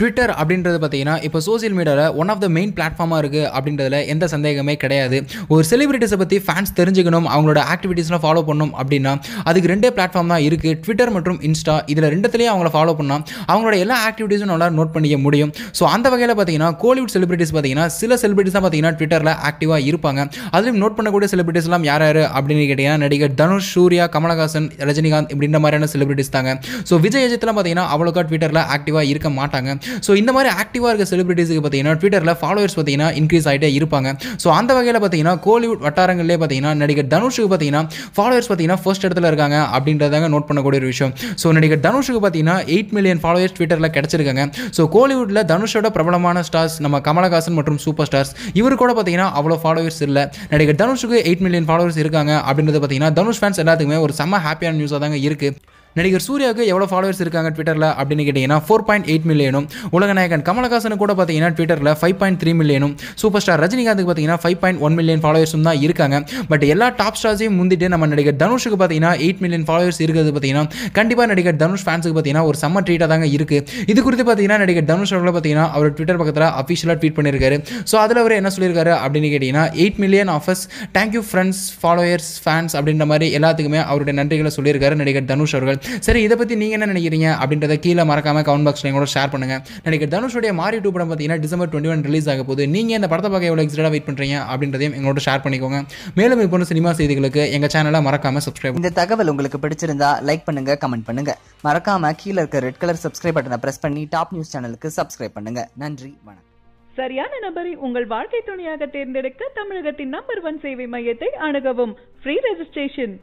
Twitter அப்படின்றது பார்த்தீங்கன்னா இப்போ சோசியல் மீடியாவில் ஒன் ஆஃப் த மெயின் பிளாட்ஃபார்மாக இருக்குது அப்படின்றதுல எந்த சந்தேகமே கிடையாது ஒரு செலிபிரிட்டிஸை பற்றி ஃபேன்ஸ் தெரிஞ்சுக்கணும் அவங்களோட ஆக்டிவிட்டீஸ்லாம் ஃபாலோ பண்ணணும் அப்படின்னா அதுக்கு ரெண்டே பிளாட்ஃபார்ம் தான் இருக்குது ட்விட்டர் மற்றும் இன்ஸ்டா இதில் ரெண்டுத்துலேயும் அவங்கள ஃபாலோ பண்ணால் அவங்களோட எல்லா ஆக்டிவிட்டீஸும் நல்லா நோட் பண்ணிக்க முடியும் ஸோ அந்த வகையில் பார்த்தீங்கன்னா கோலிவுட் செலிபிரிட்டிஸ் பார்த்தீங்கன்னா சில செலிபிரிட்டிஸ் தான் பார்த்தீங்கன்னா ட்விட்டரில் ஆக்டிவாக இருப்பாங்க அதுலேயும் நோட் பண்ணக்கூடிய செலிபிரிட்டிஸ்லாம் யார் யார் அப்படின்னு கேட்டிங்கன்னா நடிகர் தனுஷ் சூர்யா கமலஹாசன் ரஜினிகாந்த் இப்படின்ற மாதிரியான செலிபிரிட்டிஸ் தாங்க ஸோ விஜய் அஜித்லாம் பார்த்தீங்கன்னா அவ்வளோக்கா ட்விட்டரில் ஆக்டிவாக இருக்க மாட்டாங்க ஸோ இந்த மாதிரி ஆக்டிவாக இருக்க செலிபிரிட்டிஸுக்கு பார்த்தீங்கன்னா ட்விட்டரில் ஃபாலோவர்ஸ் பார்த்தீங்கன்னா இன்க்ரீஸ் ஆகிட்டே இருப்பாங்க ஸோ அந்த வகையில் பார்த்தீங்கன்னா கோலிவுட் வட்டாரங்களிலே பார்த்தீங்கன்னா நடிகர் தனுஷுக்கு பார்த்தீங்கன்னா ஃபாலோவர்ஸ் பார்த்தீங்கன்னா ஃபர்ஸ்ட் இடத்துல இருக்காங்க அப்படின்றதாங்க நோட் பண்ணக்கூடிய ஒரு விஷயம் ஸோ நடிகர் தனுஷுக்கு பார்த்தீங்கன்னா எயிட் மில்லியன் ஃபாலோவர்ஸ் ட்விட்டரில் கிடச்சிருக்காங்க ஸோ கோலிவுட்டில் தனுஷோட பிரபலமான ஸ்டார்ஸ் நம்ம கமலஹாசன் மற்றும் சூப்பர் ஸ்டார்ஸ் இவரு கூட பார்த்தீங்கன்னா அவ்வளோ ஃபாலோவர்ஸ் இல்லை நடிகர் தனுஷுக்கு எயிட் மில்லியன் ஃபாலோவர்ஸ் இருக்காங்க அப்படின்றது பார்த்தீங்கன்னா தனுஷ் ஃபேன்ஸ் எல்லாத்துக்குமே ஒரு செம்ம ஹாப்பியான நியூஸாக தாங்க இருக்குது நடிகர் சூர்யாவுக்கு எவ்வளோ ஃபாலோவர்ஸ் இருக்காங்க ட்விட்டரில் அப்படின்னு கேட்டிங்கன்னா ஃபோர் பாயிண்ட் எயிட் மில்லியனும் உலகநாயகன் கமலஹாசனு கூட பார்த்தீங்கன்னா ட்விட்டரில் ஃபைவ் பாயிண்ட் த்ரீ மில்லியனும் சூப்பர் ஸ்டார் ரஜினிகாந்துக்கு பார்த்தீங்கன்னா ஃபைவ் பாயிண்ட் ஒன் மில்லியன் ஃபாலோவர்ஸும் தான் இருக்காங்க பட் எல்லா டாப் ஸ்டார்ஸையும் முந்திட்டு நம்ம நடிகர் தனுஷுக்கு பார்த்தீங்கன்னா எயிட் மில்லியன் ஃபாலோவர்ஸ் இருக்கிறது பார்த்தீங்கன்னா கண்டிப்பாக நடிகர் தனுஷ் ஃபேன்ஸுக்கு பார்த்தீங்கன்னா ஒரு செம்ம ட்ரீட்டாக தாங்க இருக்குது இது குறித்து பார்த்தீங்கன்னா நடிகர் தனுஷ் அவர்கள் பார்த்தீங்கன்னா அவர் ட்விட்டர் பக்கத்தில் அஃபிஷியலாக ட்வீட் பண்ணியிருக்காரு ஸோ அதில் அவர் என்ன சொல்லியிருக்காரு அப்படின்னு கேட்டிங்கன்னா eight million offers thank you friends followers fans அப்படின்ற மாதிரி எல்லாத்துக்குமே அவருடைய நன்றிகளை சொல்லியிருக்காரு நடிகர் தனுஷ் அவர்கள் சரி இதை பற்றி நீங்கள் என்ன நினைக்கிறீங்க அப்படின்றத கீழே மறக்காம கவுண்ட் பாக்ஸ் கூட ஷேர் பண்ணுங்கள் நினைக்கிற தனுஷுடைய மாரி டூ படம் பார்த்தீங்கன்னா டிசம்பர் டுவெண்ட்டி ஒன் ரிலீஸ் ஆக போது நீங்கள் இந்த படத்தை பார்க்க எவ்வளோ எக்ஸைட்டாக வெயிட் பண்ணுறீங்க அப்படின்றதையும் எங்களோட ஷேர் பண்ணிக்கோங்க மேலும் இப்போ சினிமா செய்திகளுக்கு எங்கள் சேனலை மறக்காம சப்ஸ்கிரைப் இந்த தகவல் உங்களுக்கு பிடிச்சிருந்தா லைக் பண்ணுங்க கமெண்ட் பண்ணுங்க மறக்காம கீழே இருக்க ரெட் கலர் சப்ஸ்கிரைப் பட்டனை ப்ரெஸ் பண்ணி டாப் நியூஸ் சேனலுக்கு சப்ஸ்கிரைப் பண்ணுங்க நன்றி வணக்கம் சரியான நபரை உங்கள் வாழ்க்கை துணையாக தேர்ந்தெடுக்க தமிழகத்தின் நம்பர் ஒன் சேவை மையத்தை அணுகவும் ஃப்ரீ ரெஜிஸ்ட்ரேஷன்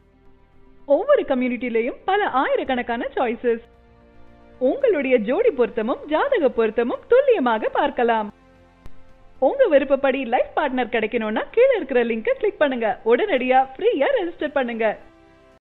ஒவ்வொரு கம்யூனிட்டிலையும் பல ஆயிரக்கணக்கான சாய்ஸஸ் உங்களுடைய ஜோடி பொருத்தமும் ஜாதக பொருத்தமும் துல்லியமாக பார்க்கலாம் உங்க விருப்பப்படி லைஃப் பார்ட்னர் கிடைக்கணும்னா கீழே இருக்கிற லிங்கை கிளிக் பண்ணுங்க உடனடியா ஃப்ரீயா ரெஜிஸ்டர் பண்ணுங்க